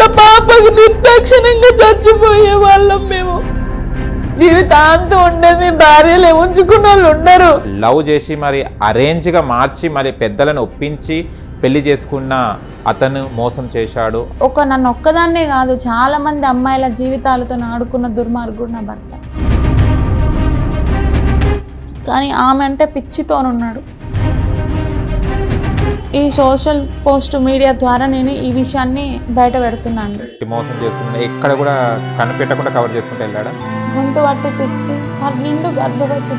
వాళ్ళ పాపకు నిర్దాక్షిణంగా చచ్చిపోయే వాళ్ళం మేము జీవితాంతం ఉండే మీ భార్యలు ఉంచుకున్న వాళ్ళు ఉండరు లవ్ చేసి మరి అరేంజ్గా మార్చి మరి పెద్దలను ఒప్పించి పెళ్లి చేసుకున్న అతను మోసం చేశాడు ఒక నన్ను ఒక్కదాన్నే కాదు చాలా మంది అమ్మాయిల జీవితాలతో ఆడుకున్న దుర్మార్గుడు నా భర్త కానీ ఆమె అంటే పిచ్చితోనున్నాడు ఈ సోషల్ పోస్ట్ మీడియా ద్వారా నేను ఈ విషయాన్ని బయట పెడుతున్నాను మోసం చేస్తున్నాను ఎక్కడ కూడా కనిపెట్టకుండా కవర్ చేసుకుంటే వెళ్ళాడా గొంతు పట్టి పిస్తే నిండు గర్భవతి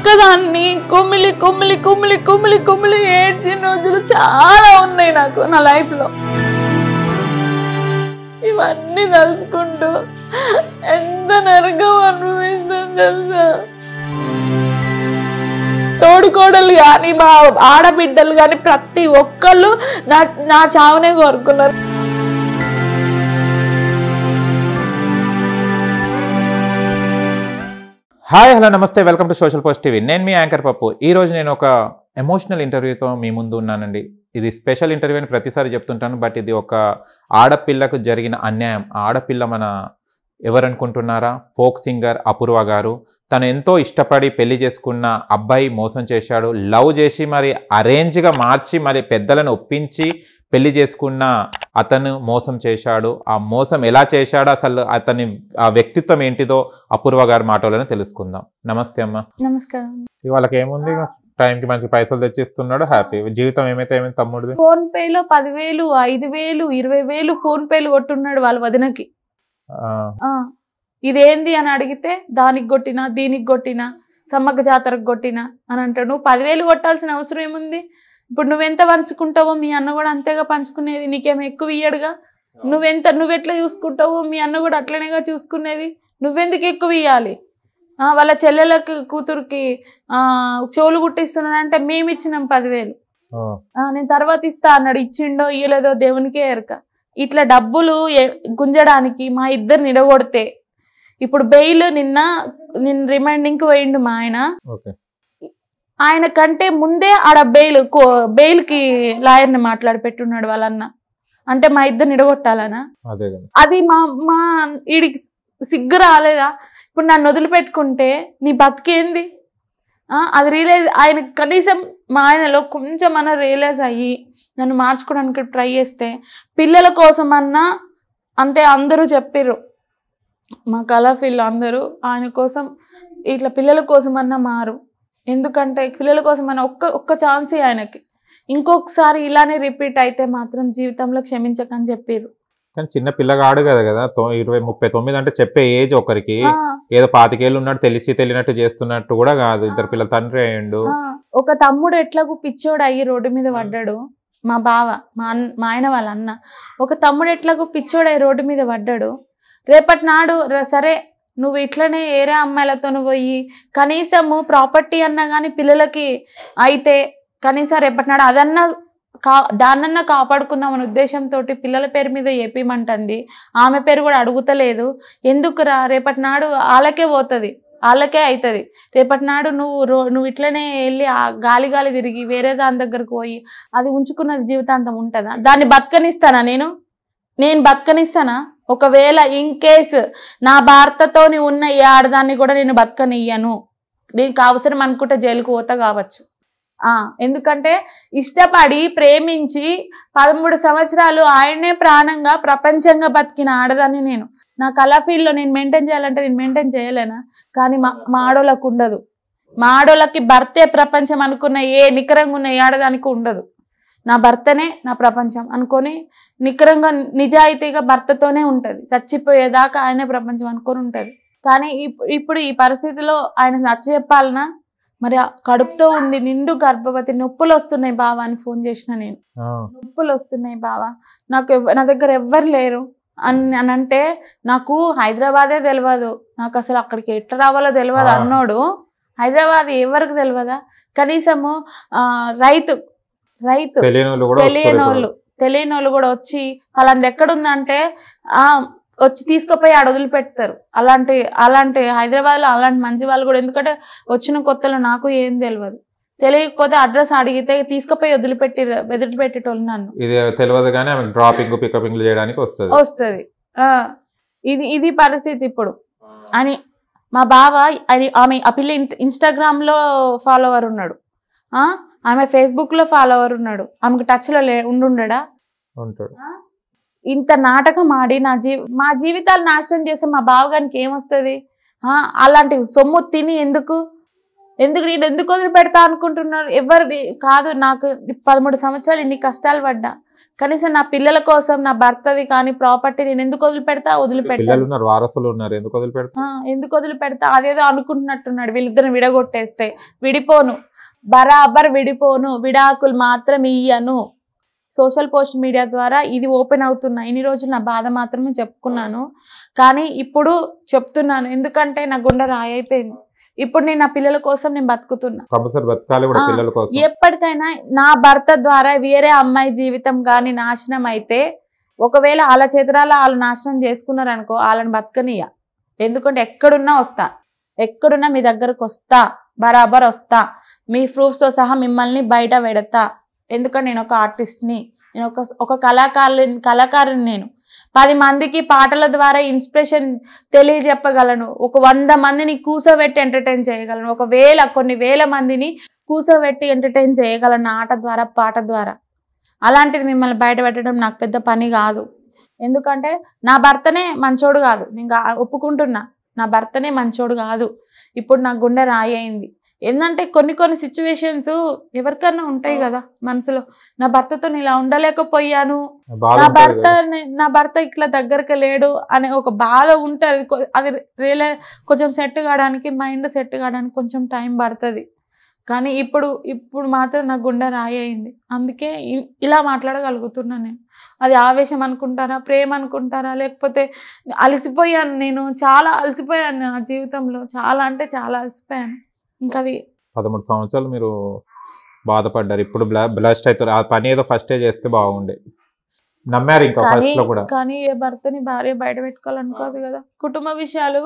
ఒక్కదాన్ని కుమిలి కుమిలి కుమిలి కుమిలి కుమిలి ఏడ్చిన రోజులు చాలా ఉన్నాయి నాకు నా లైఫ్లో ఇవన్నీ తెలుసుకుంటూ ఎంత నరకం అనిపిస్తుంది తెలుసా తోడుకోడలు కానీ మా ఆడబిడ్డలు కానీ ప్రతి ఒక్కళ్ళు నా నా చావునే కోరుకున్నారు హాయ్ హలో నమస్తే welcome to social post TV నేను మీ యాంకర్ పప్పు ఈరోజు నేను ఒక ఎమోషనల్ ఇంటర్వ్యూతో మీ ముందు ఉన్నానండి ఇది స్పెషల్ ఇంటర్వ్యూ అని ప్రతిసారి చెప్తుంటాను బట్ ఇది ఒక ఆడపిల్లకు జరిగిన అన్యాయం ఆడపిల్ల మన ఎవరనుకుంటున్నారా ఫోక్ సింగర్ అపూర్వ గారు తను ఎంతో ఇష్టపడి పెళ్లి చేసుకున్న అబ్బాయి మోసం చేశాడు లవ్ చేసి మరి అరేంజ్గా మార్చి మరి పెద్దలను ఒప్పించి పెళ్లి చేసుకున్న అతను మోసం చేశాడు ఆ మోసం ఎలా చేశాడో అసలు అతని ఆ వ్యక్తిత్వం ఏంటిదో అపూర్వ గారి మాటలను తెలుసుకుందాం నమస్తే అమ్మ నమస్కారం ఇవాళకి ఏముంది టైంకి మంచి పైసలు తెచ్చిస్తున్నాడు హ్యాపీ జీవితం ఏమైతే ఏమైంది తమ్ముడు ఫోన్ పే లో పదివేలు ఐదు వేలు ఇరవై వేలు ఫోన్ పేలు కొట్టున్నాడు వాళ్ళ వదినకి ఇదేంది అని అడిగితే దానికి కొట్టినా దీనికి కొట్టినా సమ్మక్క జాతరకు కొట్టినా అని అంటాడు నువ్వు పదివేలు కొట్టాల్సిన అవసరం ఏముంది ఇప్పుడు నువ్వెంత పంచుకుంటావో మీ అన్న కూడా అంతేగా పంచుకునేది నీకేమో ఎక్కువ ఇయ్యడుగా నువ్వెంత నువ్వెట్లా చూసుకుంటావో మీ అన్న కూడా అట్లనేగా చూసుకునేది నువ్వెందుకు ఎక్కువ ఇయ్యాలి వాళ్ళ చెల్లెలకు కూతురుకి చెవులు కుట్టిస్తున్నానంటే మేము ఇచ్చినాం పదివేలు నేను తర్వాత ఇస్తా అన్నాడు ఇచ్చిండో ఇయ్యలేదో దేవునికే ఎరక ఇట్లా డబ్బులు గుంజడానికి మా ఇద్దరు నిడగొడితే ఇప్పుడు బెయిల్ నిన్న నిన్న రిమైండింగ్ పోయిండు మా ఆయన ఆయన కంటే ముందే ఆడ బెయిల్ బెయిల్ కి లాయర్ ని మాట్లాడి పెట్టున్నాడు వాళ్ళన్న అంటే మా ఇద్దరు నిడగొట్టాలనా అది మా మా ఈడికి సిగ్గు రాలేదా ఇప్పుడు నన్ను వదిలిపెట్టుకుంటే నీ బతికేంది అది రియలైజ్ ఆయన కనీసం మా ఆయనలో కొంచెం అన్న రియలైజ్ అయ్యి నన్ను మార్చుకోవడానికి ట్రై చేస్తే పిల్లల కోసం అన్నా అంటే అందరూ చెప్పారు మా కళాఫీల్డ్ అందరూ ఆయన కోసం ఇట్లా పిల్లల కోసం అన్నా మారు ఎందుకంటే పిల్లల కోసం అన్న ఒక్క ఒక్క ఛాన్స్ ఆయనకి ఇంకొకసారి ఇలానే రిపీట్ అయితే మాత్రం జీవితంలో క్షమించకని చెప్పారు కానీ చిన్న పిల్లగాడు కదా కదా ఇరవై ముప్పై తొమ్మిది అంటే చెప్పే ఏజ్ ఒకరికి ఏదో పాతికేళ్ళు ఉన్నాడు తెలిసి తెలియనట్టు చేస్తున్నట్టు కూడా కాదు ఇద్దరు పిల్లల తండ్రి అయ్యిండు ఒక తమ్ముడు ఎట్లాగూ పిచ్చోడు అయ్యి రోడ్డు మీద పడ్డాడు మా బావ మా అన్న మా ఆయన వాళ్ళ అన్న ఒక తమ్ముడు ఎట్లాగూ పిచ్చోడు అయ్యి రోడ్డు మీద పడ్డాడు రేపటి నాడు సరే నువ్వు ఇట్లనే ఏరే అమ్మాయిలతో పోయి కనీసము ప్రాపర్టీ అన్నా కానీ పిల్లలకి అయితే కనీసం రేపటి నాడు అదన్నా కా దాన్నన్నా కాపాడుకుందాం అనే ఉద్దేశంతో పిల్లల పేరు మీద ఏపీమంటుంది ఆమె పేరు కూడా అడుగుతలేదు ఎందుకురా రేపటి నాడు వాళ్ళకే పోతుంది వాళ్ళకే అవుతుంది రేపటి నాడు నువ్వు రో నువ్వు ఇట్లనే వెళ్ళి ఆ గాలి గాలి తిరిగి వేరే దాని దగ్గరకు పోయి అది ఉంచుకున్నది జీవితాంతం ఉంటుందా దాన్ని బతకనిస్తానా నేను నేను బతకనిస్తానా ఒకవేళ ఇన్ కేస్ నా భర్తతోని ఉన్న ఏ ఆడదాన్ని కూడా నేను బతకనియ్యను దీనికి అవసరం అనుకుంటే జైలుకు పోతా కావచ్చు ఎందుకంటే ఇష్టపడి ప్రేమించి పదమూడు సంవత్సరాలు ఆయనే ప్రాణంగా ప్రపంచంగా బతికిన ఆడదాన్ని నేను నా కళా ఫీల్డ్లో నేను మెయింటైన్ చేయాలంటే నేను మెయింటైన్ చేయలేనా కానీ మా మాడోళ్ళకు ఉండదు మాడోళ్ళకి భర్తే ప్రపంచం అనుకున్న ఏ నికరంగా ఉన్న ఏ ఆడదానికి ఉండదు నా భర్తనే నా ప్రపంచం అనుకొని నికరంగా నిజాయితీగా భర్తతోనే ఉంటుంది చచ్చిపోయేదాకా ఆయనే ప్రపంచం అనుకొని ఉంటుంది కానీ ఇప్పుడు ఈ పరిస్థితిలో ఆయన నచ్చ చెప్పాలన్నా మరి కడుపుతో ఉంది నిండు గర్భవతి నొప్పులు వస్తున్నాయి బావా అని ఫోన్ చేసిన నేను నొప్పులు వస్తున్నాయి బావా నాకు నా దగ్గర ఎవ్వరు లేరు అని అని అంటే నాకు హైదరాబాదే తెలియదు నాకు అసలు అక్కడికి ఎట్ట రావాలో తెలియదు అన్నోడు హైదరాబాద్ ఎవరికి తెలియదా కనీసము రైతు రైతు తెలియనోళ్ళు తెలియనోళ్ళు కూడా వచ్చి అలాంటి ఎక్కడుందంటే ఆ వచ్చి తీసుకుపోయి ఆడ వదిలిపెడతారు అలాంటి అలాంటి హైదరాబాద్ లో అలాంటి మంచి వాళ్ళు కూడా ఎందుకంటే వచ్చిన కొత్తలో నాకు ఏం తెలియదు తెలియకపోతే అడ్రస్ అడిగితే తీసుకుపోయి వదిలిపెట్టి పెట్టేటోళ్ళు నన్ను ఇది తెలియదు కానీ డ్రాపింగ్ చేయడానికి వస్తుంది వస్తుంది ఇది ఇది పరిస్థితి ఇప్పుడు అని మా బావ ఆమె ఆ పిల్ల లో ఫాలోవర్ ఉన్నాడు ఆమె ఫేస్బుక్ లో ఫాలోవర్ ఉన్నాడు ఆమెకు టచ్ లో ఉండుండడా ఉంటాడు ఇంత నాటకం ఆడి నా జీ మా జీవితాలు నాశనం చేసే మా బావగానికి ఏమొస్తుంది అలాంటి సొమ్ము తిని ఎందుకు ఎందుకు నేను ఎందుకు వదిలిపెడతా అనుకుంటున్నారు ఎవరు కాదు నాకు పదమూడు సంవత్సరాలు ఇన్ని కష్టాలు పడ్డా కనీసం నా పిల్లల కోసం నా భర్తది కానీ ప్రాపర్టీ నేను ఎందుకు వదిలిపెడతా వదిలిపెడతా వారసులు ఉన్నారు ఎందుకు వదిలిపెడతా ఎందుకు వదిలిపెడతా అదేదో అనుకుంటున్నట్టున్నాడు వీళ్ళిద్దరిని విడగొట్టేస్తే విడిపోను బరాబర్ విడిపోను విడాకులు మాత్రం ఇయ్యను సోషల్ పోస్ట్ మీడియా ద్వారా ఇది ఓపెన్ అవుతున్నా ఇన్ని రోజులు నా బాధ మాత్రమే చెప్పుకున్నాను కానీ ఇప్పుడు చెప్తున్నాను ఎందుకంటే నా గుండె రాయైపోయింది ఇప్పుడు నేను నా పిల్లల కోసం నేను బతుకుతున్నా ఎప్పటికైనా నా భర్త ద్వారా వేరే అమ్మాయి జీవితం కానీ నాశనం అయితే ఒకవేళ వాళ్ళ చేతురాలు వాళ్ళు నాశనం చేసుకున్నారు అనుకో వాళ్ళని బతకనియ ఎందుకంటే ఎక్కడున్నా వస్తా ఎక్కడున్నా మీ దగ్గరకు వస్తా బరాబర్ వస్తా మీ ప్రూఫ్స్తో సహా మిమ్మల్ని బయట పెడతా ఎందుకంటే నేను ఒక ఆర్టిస్ట్ని నేను ఒక ఒక కళాకారు కళాకారుని నేను పది మందికి పాటల ద్వారా ఇన్స్పిరేషన్ తెలియజెప్పగలను ఒక వంద మందిని కూసోబెట్టి ఎంటర్టైన్ చేయగలను ఒక వేల కొన్ని వేల మందిని కూసోబెట్టి ఎంటర్టైన్ చేయగలను ఆట ద్వారా పాట ద్వారా అలాంటిది మిమ్మల్ని బయట పెట్టడం నాకు పెద్ద పని కాదు ఎందుకంటే నా భర్తనే మంచోడు కాదు నేను ఒప్పుకుంటున్నా నా భర్తనే మంచోడు కాదు ఇప్పుడు నా గుండె రాయి అయింది ఏంటంటే కొన్ని కొన్ని సిచ్యువేషన్స్ ఎవరికన్నా ఉంటాయి కదా మనసులో నా భర్తతో ఇలా ఉండలేకపోయాను నా భర్త నా భర్త ఇట్లా దగ్గరకు లేడు అనే ఒక బాధ ఉంటుంది అది రియల్ కొంచెం సెట్ కావడానికి మైండ్ సెట్ కావడానికి కొంచెం టైం పడుతుంది కానీ ఇప్పుడు ఇప్పుడు మాత్రం నా గుండె రాయి అయింది అందుకే ఇలా మాట్లాడగలుగుతున్నాను నేను అది ఆవేశం అనుకుంటారా ప్రేమ అనుకుంటారా లేకపోతే అలసిపోయాను నేను చాలా అలసిపోయాను నా జీవితంలో చాలా అంటే చాలా అలసిపోయాను ఇంకా అది పదమూడు సంవత్సరాలు మీరు బాధపడ్డారు ఇప్పుడు బ్లాస్ట్ అవుతారు ఆ పని ఏదో ఏ చేస్తే బాగుండే నమ్మారు ఇంకా కానీ ఏ భర్తని భార్య బయట పెట్టుకోవాలనుకోదు కదా కుటుంబ విషయాలు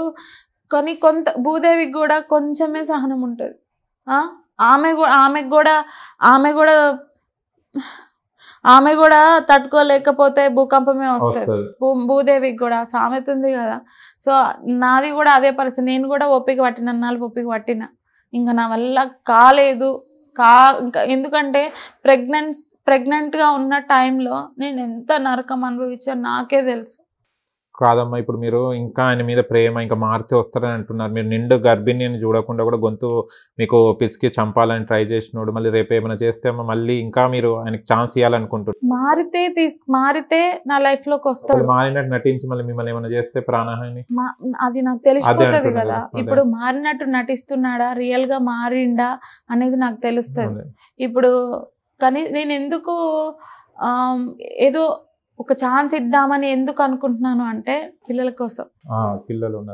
కానీ కొంత భూదేవికి కూడా కొంచెమే సహనం ఉంటుంది ఆమె ఆమెకు కూడా ఆమె కూడా ఆమె కూడా తట్టుకోలేకపోతే భూకంపమే వస్తుంది భూ భూదేవికి కూడా సామెత ఉంది కదా సో నాది కూడా అదే పరిస్థితి నేను కూడా ఒప్పికి పట్టిన నాలుగు ఒప్పికి పట్టిన ఇంకా నా వల్ల కాలేదు కా ఎందుకంటే ప్రెగ్నెన్స్ ప్రెగ్నెంట్గా ఉన్న టైంలో నేను ఎంత నరకం అనుభవించా నాకే తెలుసు కాదమ్మా ఇప్పుడు మీరు ఇంకా ఆయన మీద ప్రేమ ఇంకా మారుతి వస్తారని అంటున్నారు మీరు నిండు గర్భిణిని చూడకుండా కూడా గొంతు మీకు పిసికి చంపాలని ట్రై చేసినోడు మళ్ళీ రేపు ఏమైనా చేస్తే మళ్ళీ ఇంకా మీరు ఆయనకి ఛాన్స్ ఇవ్వాలనుకుంటున్నారు మారితే తీసుకు మారితే నా లైఫ్ లోకి వస్తాడు మారినట్టు నటించి మళ్ళీ మిమ్మల్ని ఏమైనా చేస్తే ప్రాణహాని అది నాకు తెలిసిపోతుంది కదా ఇప్పుడు మారినట్టు నటిస్తున్నాడా రియల్ గా మారిండా అనేది నాకు తెలుస్తుంది ఇప్పుడు కానీ నేను ఎందుకు ఏదో ఒక ఛాన్స్ ఇద్దామని ఎందుకు అనుకుంటున్నాను అంటే పిల్లల కోసం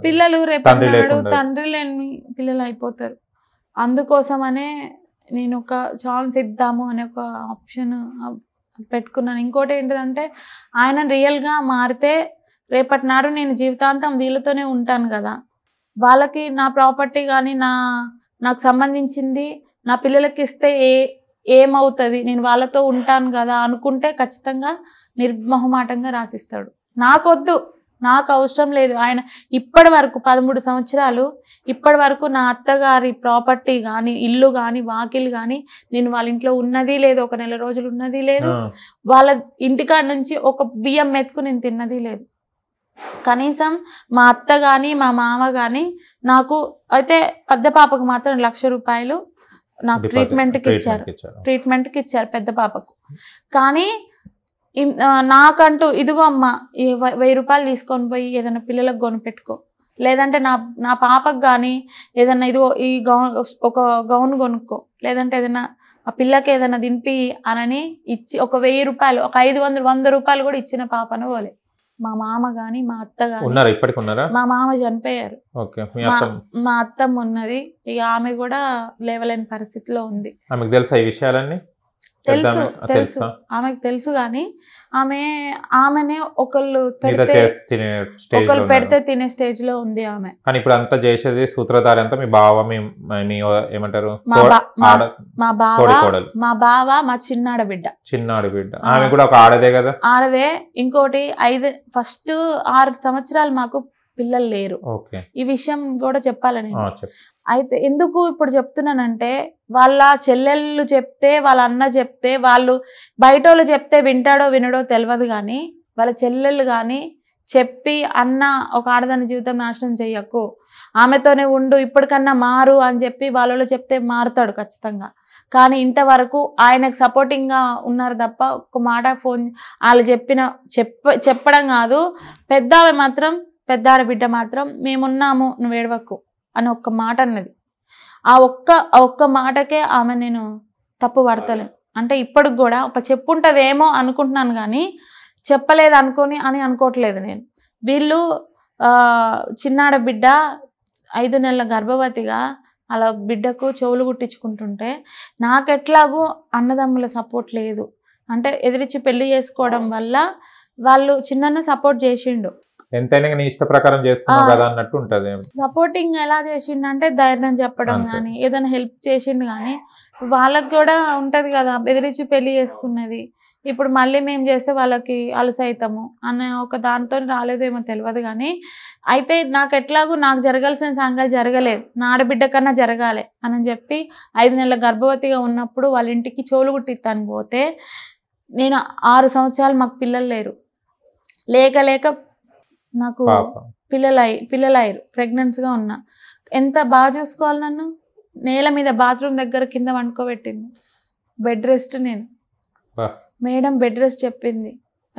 పిల్లలు రేపు తండ్రి లేని పిల్లలు అయిపోతారు అందుకోసమనే నేను ఒక ఛాన్స్ ఇద్దాము అనే ఒక ఆప్షన్ పెట్టుకున్నాను ఇంకోటి ఏంటిదంటే ఆయన రియల్గా మారితే రేపటి నాడు నేను జీవితాంతం వీళ్ళతోనే ఉంటాను కదా వాళ్ళకి నా ప్రాపర్టీ కానీ నా నాకు సంబంధించింది నా పిల్లలకి ఇస్తే ఏ ఏమవుతుంది నేను వాళ్ళతో ఉంటాను కదా అనుకుంటే ఖచ్చితంగా నిర్మహమాటంగా రాసిస్తాడు నాకొద్దు నాకు అవసరం లేదు ఆయన ఇప్పటి వరకు పదమూడు సంవత్సరాలు ఇప్పటి వరకు నా అత్తగారి ప్రాపర్టీ కానీ ఇల్లు కానీ వాకిలు కానీ నేను వాళ్ళ ఇంట్లో ఉన్నది లేదు ఒక నెల రోజులు ఉన్నది లేదు వాళ్ళ ఇంటికాడ నుంచి ఒక బియ్యం మెతుకు నేను తిన్నది లేదు కనీసం మా అత్త కానీ మా మామ కానీ నాకు అయితే పెద్ద పాపకు మాత్రం లక్ష రూపాయలు నాకు ట్రీట్మెంట్కి ఇచ్చారు ట్రీట్మెంట్కి ఇచ్చారు పెద్ద పాపకు కానీ నాకంటూ ఇదిగో అమ్మ వెయ్యి రూపాయలు తీసుకొని పోయి ఏదైనా పిల్లలకు కొనిపెట్టుకో లేదంటే నా నా పాపకు కానీ ఏదైనా ఇదిగో ఈ గౌన్ ఒక గౌన్ కొనుక్కో లేదంటే ఏదైనా ఆ పిల్లకి ఏదైనా దింపి అనని ఇచ్చి ఒక వెయ్యి రూపాయలు ఒక ఐదు వందలు వంద రూపాయలు కూడా ఇచ్చిన పాపను పోలే మా మామ గాని మా అత్త గాని మా మామ చనిపోయారు మా అత్తమ్మ ఉన్నది ఇక ఆమె కూడా లేవలేని పరిస్థితిలో ఉంది తెలుసా ఈ విషయాలన్నీ తెలుసు తెలుసు ఆమెకు తెలుసు కానీ ఆమె ఆమెనే ఒకళ్ళు పెడితే ఒకళ్ళు పెడితే తినే స్టేజ్ లో ఉంది ఆమె కానీ ఇప్పుడు అంత చేసేది సూత్రధారి అంతా మీ బావ మీ ఏమంటారు మా బావ మా బావ మా చిన్నాడ బిడ్డ చిన్నాడ బిడ్డ ఆమె కూడా ఒక ఆడదే కదా ఆడదే ఇంకోటి ఐదు ఫస్ట్ ఆరు సంవత్సరాలు మాకు పిల్లలు లేరు ఈ విషయం కూడా చెప్పాలని అయితే ఎందుకు ఇప్పుడు చెప్తున్నానంటే వాళ్ళ చెల్లెళ్ళు చెప్తే వాళ్ళ అన్న చెప్తే వాళ్ళు బయట చెప్తే వింటాడో వినడో తెలియదు కానీ వాళ్ళ చెల్లెళ్ళు కానీ చెప్పి అన్న ఒక ఆడదాని జీవితం నాశనం చెయ్యకు ఆమెతోనే ఉండు ఇప్పటికన్నా మారు అని చెప్పి వాళ్ళు చెప్తే మారుతాడు ఖచ్చితంగా కానీ ఇంతవరకు ఆయనకు సపోర్టింగ్గా ఉన్నారు తప్ప ఒక మాట ఫోన్ వాళ్ళు చెప్పిన చెప్ప చెప్పడం కాదు పెద్ద మాత్రం పెద్ద బిడ్డ మాత్రం మేమున్నాము నువ్వు ఏడవకు అని ఒక్క మాట అన్నది ఆ ఒక్క ఒక్క మాటకే ఆమె నేను తప్పు పడతలేను అంటే ఇప్పటికి కూడా ఒక చెప్పు ఏమో అనుకుంటున్నాను కానీ చెప్పలేదు అనుకొని అని అనుకోవట్లేదు నేను వీళ్ళు చిన్నాడ బిడ్డ ఐదు నెలల గర్భవతిగా అలా బిడ్డకు చెవులు కుట్టించుకుంటుంటే నాకెట్లాగూ అన్నదమ్ముల సపోర్ట్ లేదు అంటే ఎదిరించి పెళ్లి చేసుకోవడం వల్ల వాళ్ళు చిన్న సపోర్ట్ చేసిండు ఎంతైనా నీ ఇష్ట ప్రకారం చేసుకున్నావు కదా అన్నట్టు ఉంటది సపోర్టింగ్ ఎలా చేసిండు అంటే ధైర్యం చెప్పడం కానీ ఏదైనా హెల్ప్ చేసిండు కానీ వాళ్ళకి కూడా ఉంటది కదా బెదిరించి పెళ్లి చేసుకున్నది ఇప్పుడు మళ్ళీ మేము చేస్తే వాళ్ళకి అలసైతాము అనే ఒక దాంతో రాలేదేమో తెలియదు కానీ అయితే నాకు ఎట్లాగూ నాకు జరగాల్సిన సంఘాలు జరగలేదు నా ఆడబిడ్డ కన్నా జరగాలి అని చెప్పి ఐదు నెలల గర్భవతిగా ఉన్నప్పుడు వాళ్ళ ఇంటికి చోలు కుట్టిస్తాను పోతే నేను ఆరు సంవత్సరాలు మాకు పిల్లలు లేరు లేక లేక నాకు పిల్లలై పిల్లలయ్యారు ప్రెగ్నెన్సీగా ఉన్నా ఎంత బాగా చూసుకోవాలి నన్ను నేల మీద బాత్రూమ్ దగ్గర కింద వండుకోబెట్టింది బెడ్ రెస్ట్ నేను మేడం బెడ్ రెస్ట్ చెప్పింది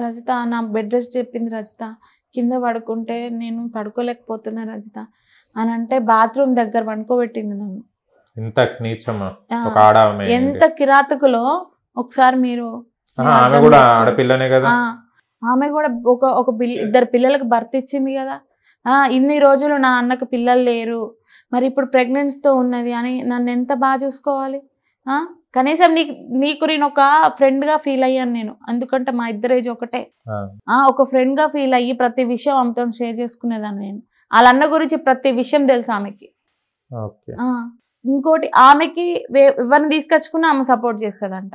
రజిత నా బెడ్ రెస్ట్ చెప్పింది రజిత కింద పడుకుంటే నేను పడుకోలేకపోతున్నా రజిత అని అంటే బాత్రూమ్ దగ్గర వండుకోబెట్టింది నన్ను ఎంత ఎంత కిరాతకులో ఒకసారి మీరు ఆడపిల్లనే కదా ఆమె కూడా ఒక ఒక ఇద్దరు పిల్లలకు భర్త ఇచ్చింది కదా ఇన్ని రోజులు నా అన్నకు పిల్లలు లేరు మరి ఇప్పుడు ప్రెగ్నెన్సీతో ఉన్నది అని నన్ను ఎంత బాగా చూసుకోవాలి కనీసం నీకు నీకు నేను ఒక ఫ్రెండ్ గా ఫీల్ అయ్యాను నేను ఎందుకంటే మా ఇద్దరు ఏజ్ ఒకటే ఒక ఫ్రెండ్గా ఫీల్ అయ్యి ప్రతి విషయం ఆమెతో షేర్ చేసుకునేదాన్ని నేను వాళ్ళ అన్న గురించి ప్రతి విషయం తెలుసు ఆమెకి ఇంకోటి ఆమెకి ఎవరిని తీసుకొచ్చుకున్న ఆమె సపోర్ట్ చేస్తుందంట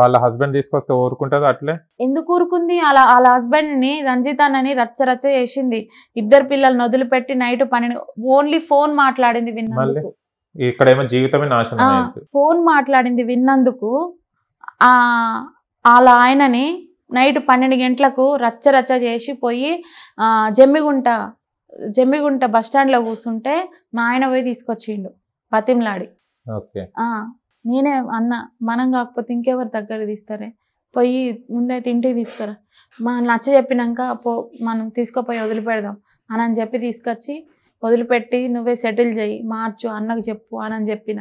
వాళ్ళ హస్బెండ్ తీసుకొస్తే ఊరుకుంటది అట్లే ఎందుకు ఊరుకుంది అలా వాళ్ళ హస్బెండ్ ని రంజితానని రచ్చ రచ్చ చేసింది ఇద్దరు నదులు పెట్టి నైట్ పన్నెండు ఓన్లీ ఫోన్ మాట్లాడింది విన్నందుకు ఇక్కడ ఏమో జీవితమే నాశనం ఫోన్ మాట్లాడింది విన్నందుకు ఆ వాళ్ళ ఆయనని నైట్ పన్నెండు గంటలకు రచ్చ రచ్చ చేసి పోయి జమ్మిగుంట జమ్మిగుంట బస్టాండ్ లో కూర్చుంటే మా ఆయన పోయి తీసుకొచ్చిండు బతిమ్లాడి నేనే అన్న మనం కాకపోతే ఇంకెవరు దగ్గర తీస్తారే పోయి ముందే తింటే తీసుకురా మా నచ్చ చెప్పినాక పో మనం తీసుకుపోయి వదిలిపెడదాం అని అని చెప్పి తీసుకొచ్చి వదిలిపెట్టి నువ్వే సెటిల్ చేయి మార్చు అన్నకు చెప్పు అని అని చెప్పిన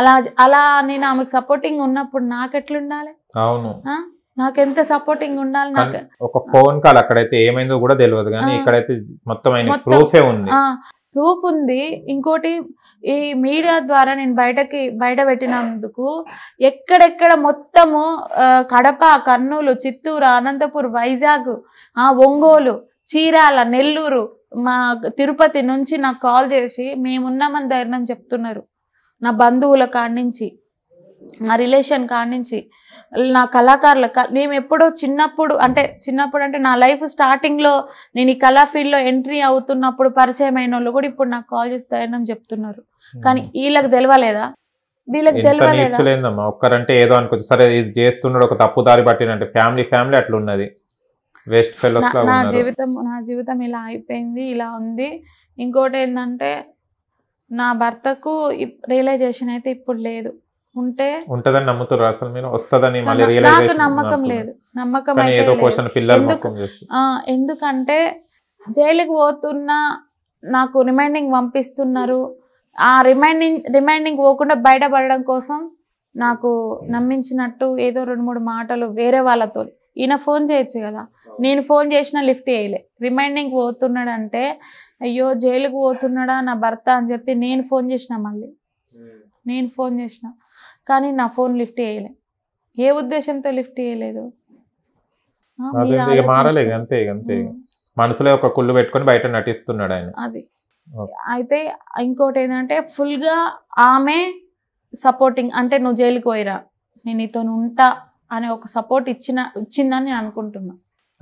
అలా అలా నేను ఆమెకు సపోర్టింగ్ ఉన్నప్పుడు నాకెట్లుండాలి అవును నాకు ఎంత సపోర్టింగ్ ఉండాలి నాకు ఒక ఫోన్ కాల్ అక్కడైతే ఏమైందో కూడా తెలియదు కానీ ఇక్కడైతే మొత్తం ప్రూఫే ఉంది ప్రూఫ్ ఉంది ఇంకోటి ఈ మీడియా ద్వారా నేను బయటకి బయట పెట్టినందుకు ఎక్కడెక్కడ మొత్తము కడప కర్నూలు చిత్తూరు అనంతపూర్ వైజాగ్ ఒంగోలు చీరాల నెల్లూరు మా తిరుపతి నుంచి నాకు కాల్ చేసి మేమున్నామని ధైర్యం చెప్తున్నారు నా బంధువుల కాడి నుంచి నా రిలేషన్ కాడి నుంచి నా కళాకారుల మేము ఎప్పుడో చిన్నప్పుడు అంటే చిన్నప్పుడు అంటే నా లైఫ్ స్టార్టింగ్లో నేను ఈ కళా ఫీల్డ్లో ఎంట్రీ అవుతున్నప్పుడు పరిచయం అయిన వాళ్ళు కూడా ఇప్పుడు నాకు కాల్ చేస్తాయని చెప్తున్నారు కానీ వీళ్ళకి తెలియలేదా వీళ్ళకి తెలియలేదమ్మా ఒక్కరంటే ఏదో అనుకోవచ్చు సరే ఇది చేస్తున్నాడు ఒక తప్పు దారి పట్టినంటే ఫ్యామిలీ ఫ్యామిలీ అట్లా ఉన్నది ఫెలోస్ నా జీవితం నా జీవితం ఇలా అయిపోయింది ఇలా ఉంది ఇంకోటి ఏంటంటే నా భర్తకు రియలైజేషన్ అయితే ఇప్పుడు లేదు ఉంటే ఉంటదని నమ్ముతారు అసలు మీరు వస్తుందని నాకు నమ్మకం లేదు నమ్మకం ఎందుకంటే జైలుకి పోతున్నా నాకు రిమైండింగ్ పంపిస్తున్నారు ఆ రిమైండింగ్ రిమైండింగ్ పోకుండా బయటపడడం కోసం నాకు hmm. నమ్మించినట్టు ఏదో రెండు మూడు మాటలు వేరే వాళ్ళతో ఈయన ఫోన్ చేయొచ్చు కదా నేను ఫోన్ చేసినా లిఫ్ట్ చేయలే రిమైండింగ్ పోతున్నాడంటే అయ్యో జైలుకు పోతున్నాడా నా భర్త అని చెప్పి నేను ఫోన్ చేసిన మళ్ళీ hmm. నేను ఫోన్ చేసిన కానీ నా ఫోన్ లిఫ్ట్ చేయలే ఏ ఉద్దేశంతో లిఫ్ట్ చేయలేదు మనసులో ఒక కుళ్ళు పెట్టుకొని బయట నటిస్తున్నాడు ఆయన అది అయితే ఇంకోటి ఏంటంటే ఫుల్ గా ఆమె సపోర్టింగ్ అంటే నువ్వు జైలుకి పోయిరా నేను ఇతను ఉంటా అనే ఒక సపోర్ట్ ఇచ్చిన ఇచ్చిందని నేను అనుకుంటున్నా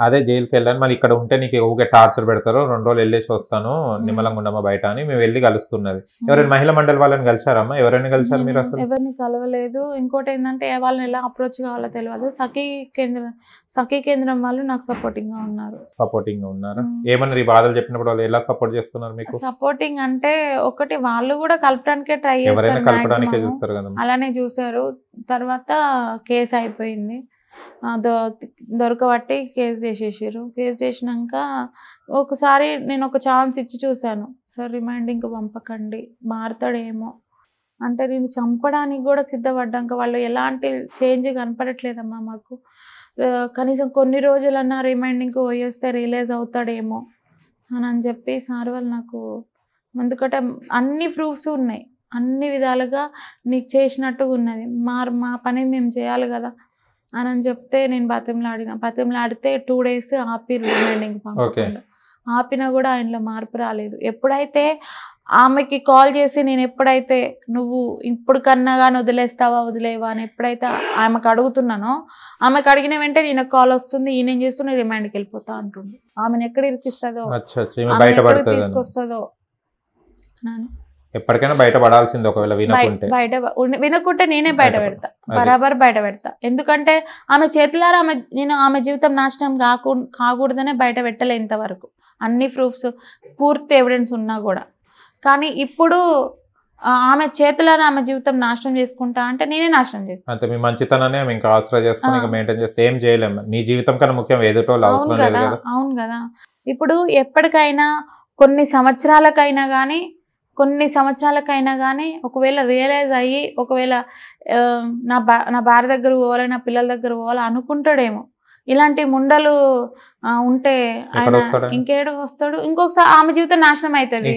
అదే జైలుకి వెళ్ళాను మళ్ళీ ఇక్కడ ఉంటే నీకు ఊకే టార్చర్ పెడతారు రెండు రోజులు వెళ్ళేసి వస్తాను నిమ్మలంగా ఉండమ్మా బయట అని మేము వెళ్ళి కలుస్తున్నది ఎవరైనా మహిళ మండలి వాళ్ళని కలిసారమ్మా ఎవరైనా కలిసారు మీరు అసలు ఎవరిని కలవలేదు ఇంకోటి ఏంటంటే వాళ్ళని ఎలా అప్రోచ్ కావాలో తెలియదు సఖీ కేంద్రం సఖీ కేంద్రం వాళ్ళు నాకు సపోర్టింగ్ గా ఉన్నారు సపోర్టింగ్ గా ఉన్నారు ఏమన్నారు ఈ బాధలు చెప్పినప్పుడు వాళ్ళు ఎలా సపోర్ట్ చేస్తున్నారు మీకు సపోర్టింగ్ అంటే ఒకటి వాళ్ళు కూడా కలపడానికే ట్రై చేస్తారు అలానే చూసారు తర్వాత కేసు అయిపోయింది దొరకబట్టి కేసు చేసేసారు కేసు చేసినాక ఒకసారి నేను ఒక ఛాన్స్ ఇచ్చి చూశాను సార్ రిమైండ్ పంపకండి మారుతాడేమో అంటే నేను చంపడానికి కూడా సిద్ధపడ్డాక వాళ్ళు ఎలాంటి చేంజ్ కనపడట్లేదమ్మా మాకు కనీసం కొన్ని రోజులన్నా రిమైండింగ్కి పోయేస్తే రిలీజ్ అవుతాడేమో అని అని చెప్పి సార్ వాళ్ళు నాకు ఎందుకంటే అన్ని ప్రూఫ్స్ ఉన్నాయి అన్ని విధాలుగా నీకు చేసినట్టుగా ఉన్నది మా మా పని మేము చేయాలి కదా అని అని చెప్తే నేను బతిమలాడిన బతిమలాడితే టూ డేస్ ఆపి రిమైండింగ్ ఆపినా కూడా ఆయనలో మార్పు రాలేదు ఎప్పుడైతే ఆమెకి కాల్ చేసి నేను ఎప్పుడైతే నువ్వు ఇప్పుడు కన్నా కానీ వదిలేస్తావా వదిలేవా అని ఎప్పుడైతే ఆమెకు అడుగుతున్నానో ఆమెకు అడిగిన వెంటనే నేను కాల్ వస్తుంది ఈయన చేస్తున్నా రిమైండ్కి వెళ్ళిపోతా అంటుండు ఆమెను ఎక్కడ ఇరికిస్తుందో తీసుకొస్తుందో ఎప్పటికైనా బయట పడాల్సింది ఒకవేళ వినకుంటే బయట వినకుంటే నేనే బయట పెడతా బరాబర్ బయట పెడతా ఎందుకంటే ఆమె చేతులారా ఆమె నేను ఆమె జీవితం నాశనం కాకూ కాకూడదనే బయట పెట్టలే ఇంతవరకు అన్ని ప్రూఫ్స్ పూర్తి ఎవిడెన్స్ ఉన్నా కూడా కానీ ఇప్పుడు ఆమె చేతులారా ఆమె జీవితం నాశనం చేసుకుంటా అంటే నేనే నాశనం చేస్తాను అంటే మీ మంచితనాన్ని ఆమె ఇంకా ఆసరా చేసుకుని ఇంకా మెయింటైన్ చేస్తే ఏం చేయలేము నీ జీవితం కన్నా ముఖ్యం ఎదుటోళ్ళు కదా అవును కదా ఇప్పుడు ఎప్పటికైనా కొన్ని సంవత్సరాలకైనా కానీ కొన్ని సంవత్సరాలకైనా కానీ ఒకవేళ రియలైజ్ అయ్యి ఒకవేళ నా బా నా భార్య దగ్గర పోవాలి నా పిల్లల దగ్గర పోవాలి అనుకుంటాడేమో ఇలాంటి ముండలు ఉంటే ఆయన ఇంకేడు వస్తాడు ఇంకొకసారి ఆమె జీవితం నాశనం అవుతుంది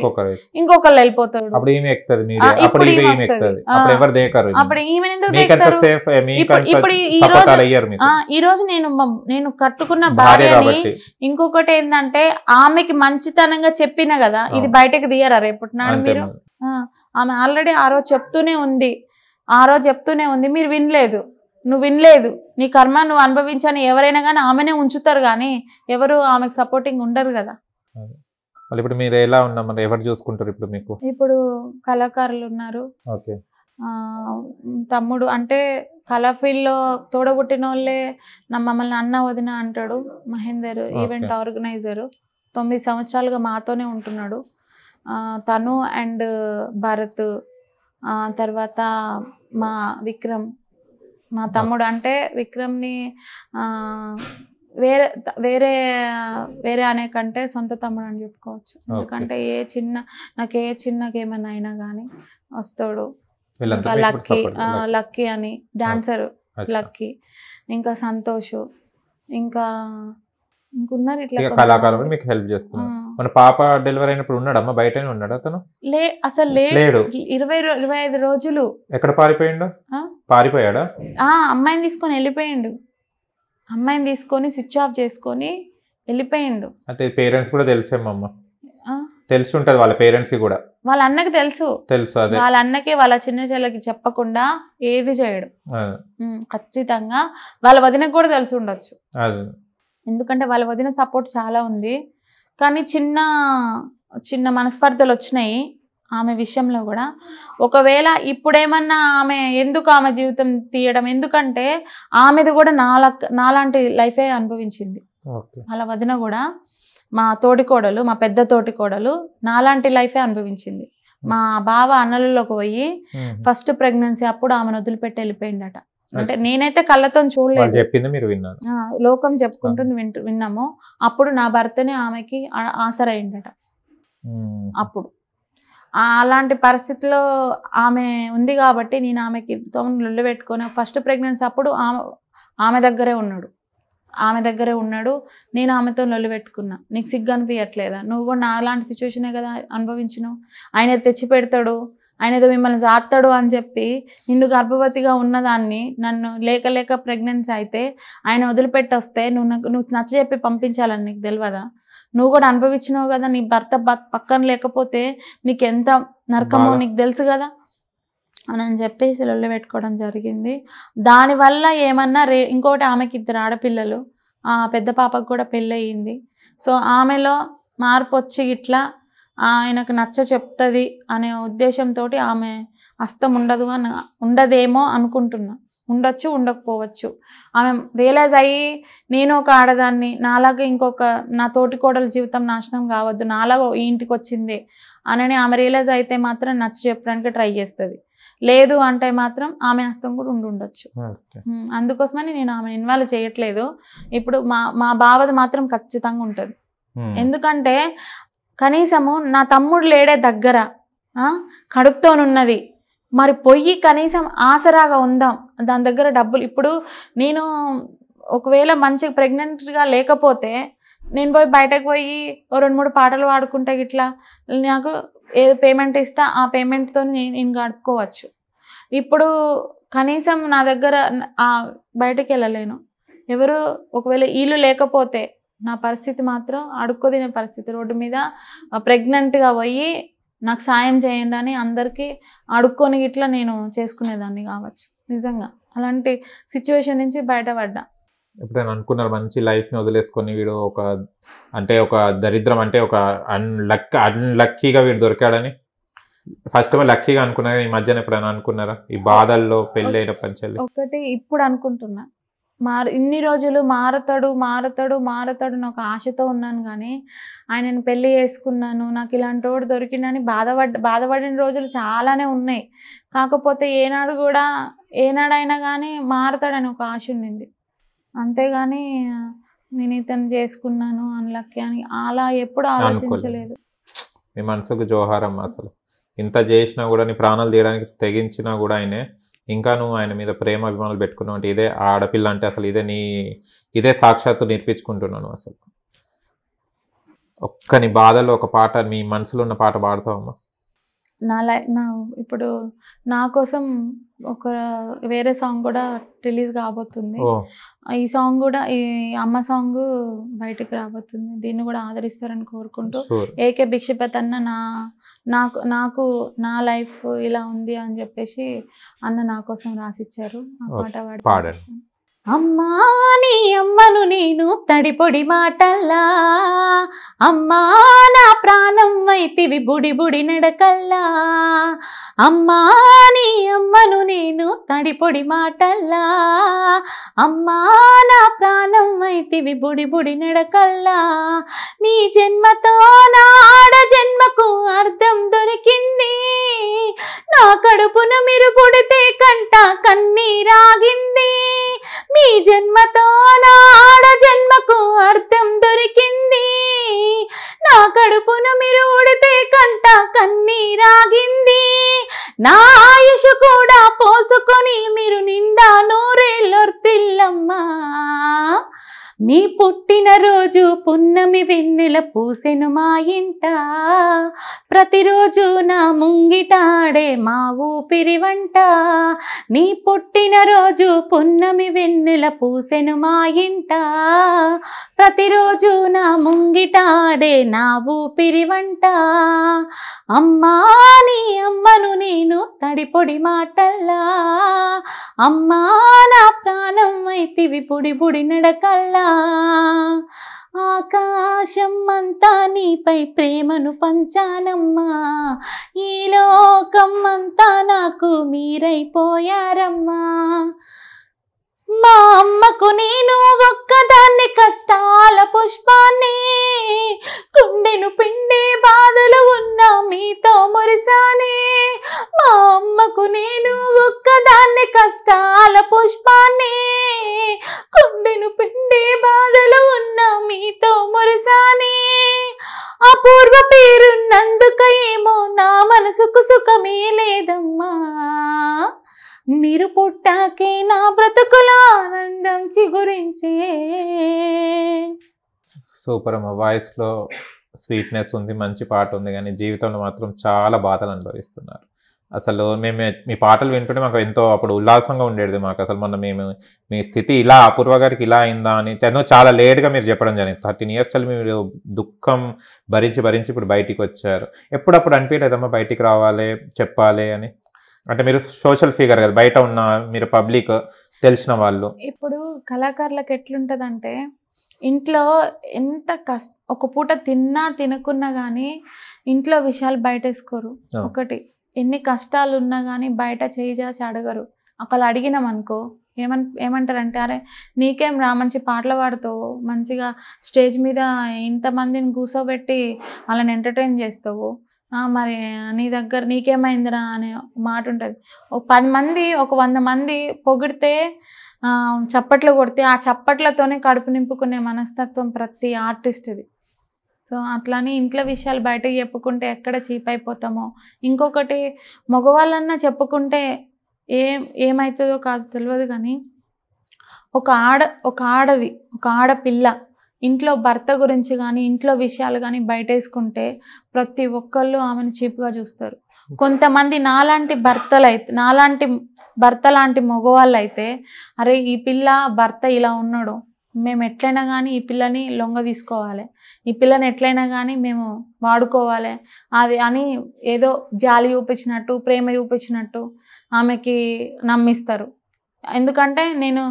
ఇంకొకళ్ళు వెళ్ళిపోతాడు అప్పుడు ఈమె అప్పుడు ఇప్పుడు ఈ రోజు ఈ రోజు నేను నేను కట్టుకున్న భార్యని ఇంకొకటి ఏంటంటే ఆమెకి మంచితనంగా చెప్పిన కదా ఇది బయటకు తీయరా నాడు మీరు ఆమె ఆల్రెడీ ఆ రోజు చెప్తూనే ఉంది ఆ రోజు చెప్తూనే ఉంది మీరు వినలేదు నువ్వు వినలేదు నీ కర్మ నువ్వు అనుభవించని ఎవరైనా కానీ ఆమెనే ఉంచుతారు కానీ ఎవరు ఆమెకు సపోర్టింగ్ ఉండరు కదా ఇప్పుడు మీరు ఎలా ఉన్నా ఎవరు చూసుకుంటారు ఇప్పుడు మీకు ఇప్పుడు కళాకారులు ఉన్నారు తమ్ముడు అంటే కళా ఫీల్డ్లో తోడబుట్టిన వాళ్ళే మమ్మల్ని అన్న వదిన అంటాడు మహేందర్ ఈవెంట్ ఆర్గనైజరు తొమ్మిది సంవత్సరాలుగా మాతోనే ఉంటున్నాడు తను అండ్ భరత్ తర్వాత మా విక్రమ్ మా తమ్ముడు అంటే విక్రమ్ని వేరే వేరే వేరే అనే కంటే సొంత తమ్ముడు అని చెప్పుకోవచ్చు ఎందుకంటే ఏ చిన్న నాకు ఏ చిన్నకి ఏమైనా అయినా కానీ వస్తాడు ఇంకా లక్కీ లక్కీ అని డాన్సర్ లక్కీ ఇంకా సంతోషు ఇంకా ఇంకున్నారు ఇట్లా కళాకారులు మీకు హెల్ప్ చేస్తున్నారు మన పాప డెలివరీ అయినప్పుడు ఉన్నాడు అమ్మ బయటనే ఉన్నాడు అతను లే అసలు లేడు ఇరవై ఇరవై ఐదు రోజులు ఎక్కడ పారిపోయిండు పారిపోయాడా ఆ అమ్మాయిని తీసుకొని వెళ్ళిపోయిండు అమ్మాయిని తీసుకొని స్విచ్ ఆఫ్ చేసుకొని వెళ్ళిపోయిండు అంటే పేరెంట్స్ కూడా తెలిసేమ్మమ్మ తెలిసి ఉంటది వాళ్ళ పేరెంట్స్ కి కూడా వాళ్ళ అన్నకి తెలుసు తెలుసు అదే వాళ్ళ అన్నకి వాళ్ళ చిన్న చెల్లెకి చెప్పకుండా ఏది చేయడు ఖచ్చితంగా వాళ్ళ వదినకి కూడా తెలిసి ఉండొచ్చు అది ఎందుకంటే వాళ్ళ వదిన సపోర్ట్ చాలా ఉంది కానీ చిన్న చిన్న మనస్పర్ధలు వచ్చినాయి ఆమె విషయంలో కూడా ఒకవేళ ఇప్పుడేమన్నా ఆమె ఎందుకు ఆమె జీవితం తీయడం ఎందుకంటే ఆమెది కూడా నాలా నాలాంటి లైఫే అనుభవించింది వాళ్ళ వదిన కూడా మా తోటికోడలు మా పెద్ద తోటికోడలు నాలాంటి లైఫే అనుభవించింది మా బావ అన్నలలోకి పోయి ఫస్ట్ ప్రెగ్నెన్సీ అప్పుడు ఆమెను వదిలిపెట్టి వెళ్ళిపోయిండట అంటే నేనైతే కళ్ళతో చూడలేదు చెప్పింది మీరు విన్నారు లోకం చెప్పుకుంటుంది విన్నాము అప్పుడు నా భర్తనే ఆమెకి ఆసరయ్యిండట అప్పుడు అలాంటి పరిస్థితిలో ఆమె ఉంది కాబట్టి నేను ఆమెకి లొల్లు పెట్టుకొని ఫస్ట్ ప్రెగ్నెన్సీ అప్పుడు ఆమె ఆమె దగ్గరే ఉన్నాడు ఆమె దగ్గరే ఉన్నాడు నేను ఆమెతో లొల్లు పెట్టుకున్నా నీకు సిగ్గు అనిపించట్లేదా నువ్వు కూడా నా అలాంటి సిచ్యువేషనే కదా అనుభవించినావు ఆయన తెచ్చి పెడతాడు ఆయనతో మిమ్మల్ని సాత్తాడు అని చెప్పి నిన్ను గర్భవతిగా ఉన్నదాన్ని నన్ను లేక లేక ప్రెగ్నెన్సీ అయితే ఆయన వదిలిపెట్టొస్తే నువ్వు నాకు నువ్వు నచ్చ చెప్పి పంపించాలని నీకు తెలియదా నువ్వు కూడా అనుభవించినావు కదా నీ భర్త పక్కన లేకపోతే నీకు ఎంత నరకమో నీకు తెలుసు కదా అని అని చెప్పి సెలవులు పెట్టుకోవడం జరిగింది దానివల్ల ఏమన్నా రే ఇంకోటి ఆమెకి ఇద్దరు ఆడపిల్లలు పెద్ద పాపకు కూడా పెళ్ళయింది సో ఆమెలో మార్పు వచ్చి ఇట్లా ఆయనకు నచ్చ చెప్తుంది అనే ఉద్దేశంతో ఆమె అస్తం ఉండదు అని ఉండదేమో అనుకుంటున్నా ఉండొచ్చు ఉండకపోవచ్చు ఆమె రియలైజ్ అయ్యి నేను ఒక ఆడదాన్ని నాలాగా ఇంకొక నా తోటి కోడల జీవితం నాశనం కావద్దు నాలాగో ఈ ఇంటికి వచ్చిందే అనని ఆమె రియలైజ్ అయితే మాత్రం నచ్చ చెప్పడానికి ట్రై చేస్తుంది లేదు అంటే మాత్రం ఆమె హస్తం కూడా ఉండి ఉండొచ్చు అందుకోసమని నేను ఆమె ఇన్వాల్వ్ చేయట్లేదు ఇప్పుడు మా మా బావది మాత్రం ఖచ్చితంగా ఉంటుంది ఎందుకంటే కనీసము నా తమ్ముడు లేడే దగ్గర కడుపుతోనున్నది మరి పొయ్యి కనీసం ఆసరాగా ఉందాం దాని దగ్గర డబ్బులు ఇప్పుడు నేను ఒకవేళ మంచి ప్రెగ్నెంట్గా లేకపోతే నేను పోయి బయటకు పోయి ఓ రెండు మూడు పాటలు పాడుకుంటే ఇట్లా నాకు ఏదో పేమెంట్ ఇస్తా ఆ పేమెంట్తో నేను నేను గడుపుకోవచ్చు ఇప్పుడు కనీసం నా దగ్గర బయటకు వెళ్ళలేను ఎవరు ఒకవేళ ఇల్లు లేకపోతే నా పరిస్థితి మాత్రం అడుక్కోదిన పరిస్థితి రోడ్డు మీద ప్రెగ్నెంట్గా పోయి నాకు సాయం చేయండి అని అందరికీ అడుక్కొని ఇట్లా నేను చేసుకునేదాన్ని కావచ్చు నిజంగా అలాంటి సిచ్యువేషన్ నుంచి బయటపడ్డా ఎప్పుడైనా అనుకున్నారు మంచి లైఫ్ని వదిలేసుకొని వీడు ఒక అంటే ఒక దరిద్రం అంటే ఒక అన్ అన్ అన్లక్కీగా వీడు దొరికాడని ఫస్ట్ ఆఫ్ ఆల్ లక్కీగా అనుకున్నారా ఈ మధ్యన ఎప్పుడైనా అనుకున్నారా ఈ బాధల్లో పెళ్ళి అయిన ఒకటి ఇప్పుడు అనుకుంటున్నా మారు ఇన్ని రోజులు మారతాడు మారతాడు మారతాడు నాకు ఆశతో ఉన్నాను కానీ ఆయనను పెళ్లి చేసుకున్నాను నాకు ఇలాంటి వాడు దొరికిందని బాధపడ్డ బాధపడిన రోజులు చాలానే ఉన్నాయి కాకపోతే ఏనాడు కూడా ఏనాడైనా కానీ మారతాడని ఒక ఆశ ఉండింది అంతేగాని నేను ఇతను చేసుకున్నాను అన్లక్కి అని అలా ఎప్పుడు ఆలోచించలేదు మీ మనసుకు జోహారం అసలు ఇంత చేసినా కూడా నీ ప్రాణాలు తీయడానికి తెగించినా కూడా ఆయనే ఇంకా నువ్వు ఆయన మీద ప్రేమ అభిమానులు పెట్టుకున్నావు అంటే ఇదే ఆడపిల్ల అంటే అసలు ఇదే నీ ఇదే సాక్షాత్తు నేర్పించుకుంటున్నాను అసలు ఒక్కని బాధలో ఒక పాట మీ మనసులో ఉన్న పాట పాడతావమ్మా నా లై నా ఇప్పుడు నా కోసం ఒక వేరే సాంగ్ కూడా రిలీజ్ కాబోతుంది ఈ సాంగ్ కూడా ఈ అమ్మ సాంగ్ బయటకు రాబోతుంది దీన్ని కూడా ఆదరిస్తారని కోరుకుంటూ ఏకే భిక్షపత్ అన్న నా నాకు నాకు నా లైఫ్ ఇలా ఉంది అని చెప్పేసి అన్న నా కోసం రాసిచ్చారు ఆ పాట పాడారు అమ్మా నీ అమ్మను నేను తడిపొడి మాటల్లా అమ్మా నా ప్రాణం వైతివి బుడి బుడి నడకల్లా అమ్మా నీ అమ్మను నేను తడిపొడి మాటల్లా అమ్మా నా ప్రాణం వైతివి బుడి బుడి నడకల్లా నీ జన్మతో నాడ జన్మకు అర్థం దొరికింది నా కడుపున మీరు పుడితే కంట కన్నీరాగింది మీ జన్మతో నాడ జన్మకు అర్థం దొరికింది నా కడుపును మీరు ఉడితే కంట కన్నీరాగింది నా ఆయుష్ కూడా పోసుకొని మీరు నిండా నూరేళ్ళొర్తిల్లమ్మా నీ పుట్టినరోజు పున్నమి వెన్నెల పూసెను మా ఇంట ప్రతిరోజు నా ముంగిటాడే మా ఊపిరి వంట నీ పుట్టినరోజు పున్నమి వెన్నెల పూసెను మా ఇంట ప్రతిరోజు నా ముంగిటాడే నా ఊపిరి వంట అమ్మా నీ అమ్మను నేను తడిపొడి మాటల్లా అమ్మా నా ప్రాణం అయితే విపుడి పొడి నడకల్లా ఆకాశం అంతా నీపై ప్రేమను పంచానమ్మా ఈ లోకం అంతా నాకు మీరైపోయారమ్మా మా అమ్మకు నేను ఒక్కదాన్ని కష్టాల పుష్పాన్ని కుండెను పిండే బాధలు ఉన్న మీతో మురిసాని మా అమ్మకు నేను ఒక్కదాన్ని కష్టాల పుష్పాన్ని కుండెను పిండే బాధలు ఉన్న మీతో మురిసాని అపూర్వ పేరున్నందుక ఏమో నా మనసుకు సుఖమే లేదమ్మా మీరు పుట్టాకే నా బ్రతుకుల ఆనందం చిగురించే సూపర్ అమ్మ వాయిస్లో స్వీట్నెస్ ఉంది మంచి పాట ఉంది కానీ జీవితంలో మాత్రం చాలా బాధలు అనుభవిస్తున్నారు అసలు మేము మీ పాటలు వింటుంటే మాకు ఎంతో అప్పుడు ఉల్లాసంగా ఉండేది మాకు అసలు మొన్న మేము మీ స్థితి ఇలా అపూర్వ గారికి ఇలా అయిందా అని చదువు చాలా లేట్గా మీరు చెప్పడం జరిగింది థర్టీన్ ఇయర్స్ తల్లి మీరు దుఃఖం భరించి భరించి ఇప్పుడు బయటికి వచ్చారు ఎప్పుడప్పుడు అనిపించలేదమ్మా బయటికి రావాలి చెప్పాలి అని అంటే మీరు సోషల్ ఫిగర్ కదా బయట ఉన్న మీరు పబ్లిక్ తెలిసిన వాళ్ళు ఇప్పుడు కళాకారులకు ఎట్లుంటదంటే ఇంట్లో ఎంత కష్ట ఒక పూట తిన్నా తినకున్నా కానీ ఇంట్లో విషయాలు బయటేసుకోరు ఒకటి ఎన్ని కష్టాలు ఉన్నా కానీ బయట చేయి చేసి అడగరు ఒకళ్ళు అడిగినాం అనుకో ఏమన్ ఏమంటారంటే అరే నీకేం రా మంచి పాటలు పాడుతావు మంచిగా స్టేజ్ మీద ఇంతమందిని కూర్చోబెట్టి వాళ్ళని ఎంటర్టైన్ చేస్తావు మరి నీ దగ్గర నీకేమైందిరా అనే మాట ఉంటుంది ఒక పది మంది ఒక వంద మంది పొగిడితే చప్పట్లు కొడితే ఆ చప్పట్లతోనే కడుపు నింపుకునే మనస్తత్వం ప్రతి ఆర్టిస్ట్ది సో అట్లానే ఇంట్లో విషయాలు బయటకు చెప్పుకుంటే ఎక్కడ చీప్ అయిపోతామో ఇంకొకటి మగవాళ్ళన్నా చెప్పుకుంటే ఏం ఏమవుతుందో కాదు తెలియదు కానీ ఒక ఆడ ఒక ఆడది ఒక ఆడపిల్ల ఇంట్లో భర్త గురించి కానీ ఇంట్లో విషయాలు కానీ బయటేసుకుంటే ప్రతి ఒక్కళ్ళు ఆమెను చీప్గా చూస్తారు కొంతమంది నాలాంటి భర్తలు అయితే నాలాంటి భర్త లాంటి మగవాళ్ళు అయితే అరే ఈ పిల్ల భర్త ఇలా ఉన్నాడు మేము ఎట్లయినా కానీ ఈ పిల్లని లొంగ తీసుకోవాలి ఈ పిల్లని ఎట్లయినా కానీ మేము వాడుకోవాలి అది అని ఏదో జాలి చూపించినట్టు ప్రేమ చూపించినట్టు ఆమెకి నమ్మిస్తారు ఎందుకంటే నేను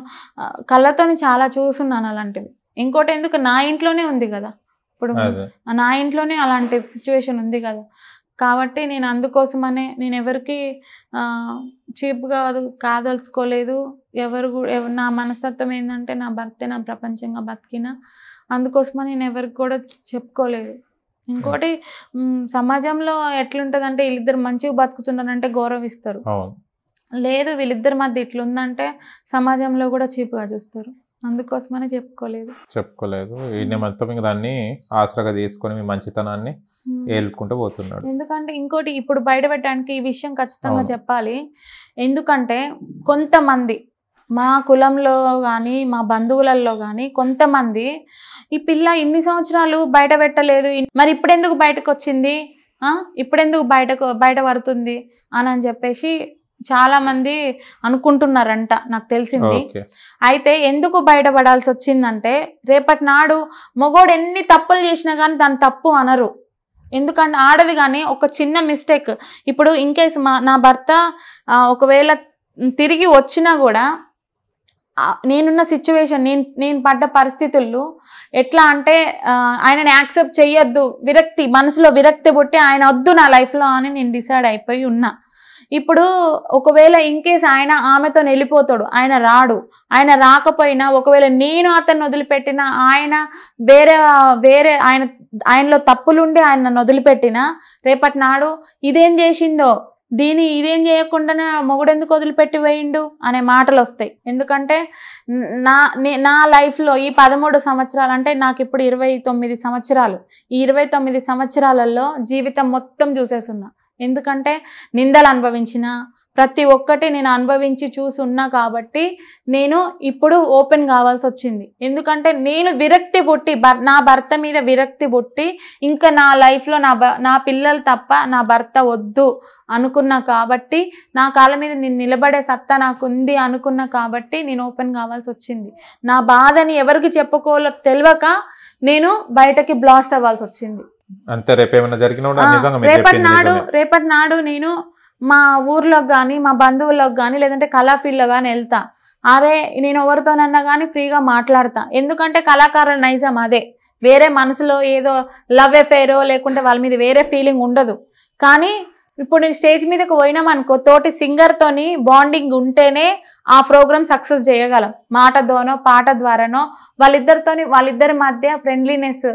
కళ్ళతోని చాలా చూస్తున్నాను అలాంటివి ఇంకోటి ఎందుకు నా ఇంట్లోనే ఉంది కదా ఇప్పుడు నా ఇంట్లోనే అలాంటి సిచ్యువేషన్ ఉంది కదా కాబట్టి నేను అందుకోసమనే నేను ఎవరికి చీప్గా కాదలుచుకోలేదు ఎవరు నా మనస్తత్వం ఏంటంటే నా భర్తే నా ప్రపంచంగా బతికిన అందుకోసమని నేను ఎవరికి కూడా చెప్పుకోలేదు ఇంకోటి సమాజంలో ఎట్లుంటదంటే వీళ్ళిద్దరు మంచిగా బతుకుతున్నారంటే గౌరవిస్తారు లేదు వీళ్ళిద్దరి మధ్య ఇట్లుందంటే సమాజంలో కూడా చీప్గా చూస్తారు అందుకోసమనే చెప్పుకోలేదు చెప్పుకోలేదు ఈయన మొత్తం ఇంకా దాన్ని ఆసరాగా తీసుకొని మీ మంచితనాన్ని ఏలుకుంటూ పోతున్నాడు ఎందుకంటే ఇంకోటి ఇప్పుడు బయట పెట్టడానికి ఈ విషయం ఖచ్చితంగా చెప్పాలి ఎందుకంటే కొంతమంది మా కులంలో కానీ మా బంధువులలో కానీ కొంతమంది ఈ పిల్ల ఇన్ని సంవత్సరాలు బయట పెట్టలేదు మరి ఇప్పుడెందుకు బయటకు వచ్చింది ఇప్పుడెందుకు బయటకు బయట పడుతుంది అని అని చెప్పేసి చాలా మంది అనుకుంటున్నారంట నాకు తెలిసింది అయితే ఎందుకు బయటపడాల్సి వచ్చిందంటే రేపటి నాడు మొగోడు ఎన్ని తప్పులు చేసినా కానీ దాని తప్పు అనరు ఎందుకంటే ఆడవి కానీ ఒక చిన్న మిస్టేక్ ఇప్పుడు ఇన్కేస్ మా నా భర్త ఒకవేళ తిరిగి వచ్చినా కూడా నేనున్న సిచ్యువేషన్ నేను నేను పడ్డ పరిస్థితుల్లో ఎట్లా అంటే ఆయనని యాక్సెప్ట్ చేయొద్దు విరక్తి మనసులో విరక్తి పుట్టి ఆయన వద్దు నా లైఫ్లో అని నేను డిసైడ్ అయిపోయి ఉన్నా ఇప్పుడు ఒకవేళ ఇన్కేస్ ఆయన ఆమెతో వెళ్ళిపోతాడు ఆయన రాడు ఆయన రాకపోయినా ఒకవేళ నేను అతను వదిలిపెట్టిన ఆయన వేరే వేరే ఆయన ఆయనలో తప్పులుండి ఆయన నన్ను వదిలిపెట్టినా రేపటి నాడు ఇదేం చేసిందో దీని ఇదేం చేయకుండా మొగుడెందుకు వదిలిపెట్టి వేయిండు అనే మాటలు వస్తాయి ఎందుకంటే నా నా లైఫ్లో ఈ పదమూడు సంవత్సరాలు అంటే నాకు ఇప్పుడు ఇరవై తొమ్మిది సంవత్సరాలు ఈ ఇరవై తొమ్మిది సంవత్సరాలలో జీవితం మొత్తం చూసేస్తున్నా ఎందుకంటే నిందలు అనుభవించిన ప్రతి ఒక్కటి నేను అనుభవించి చూసి ఉన్నా కాబట్టి నేను ఇప్పుడు ఓపెన్ కావాల్సి వచ్చింది ఎందుకంటే నేను విరక్తి పుట్టి నా భర్త మీద విరక్తి పుట్టి ఇంకా నా లైఫ్లో నా నా పిల్లలు తప్ప నా భర్త వద్దు అనుకున్నా కాబట్టి నా కాళ్ళ మీద నేను నిలబడే సత్తా నాకు ఉంది అనుకున్నా కాబట్టి నేను ఓపెన్ కావాల్సి వచ్చింది నా బాధని ఎవరికి చెప్పుకోలో తెలియక నేను బయటకి బ్లాస్ట్ అవ్వాల్సి వచ్చింది రేపేమైనా జరిగిన రేపటి నాడు రేపటి నాడు నేను మా ఊర్లోకి కానీ మా బంధువులకు కానీ లేదంటే కళాఫీల్డ్లో కానీ వెళ్తా అరే నేను ఎవరితోనన్నా కానీ ఫ్రీగా మాట్లాడతా ఎందుకంటే కళాకారుల నైజం అదే వేరే మనసులో ఏదో లవ్ ఎఫైరో లేకుంటే వాళ్ళ మీద వేరే ఫీలింగ్ ఉండదు కానీ ఇప్పుడు నేను స్టేజ్ మీదకి పోయినాం అనుకో తోటి సింగర్ తోని బాండింగ్ ఉంటేనే ఆ ప్రోగ్రామ్ సక్సెస్ చేయగలం మాట ద్వారానో పాట ద్వారానో వాళ్ళిద్దరితోని వాళ్ళిద్దరి మధ్య ఫ్రెండ్లీనెస్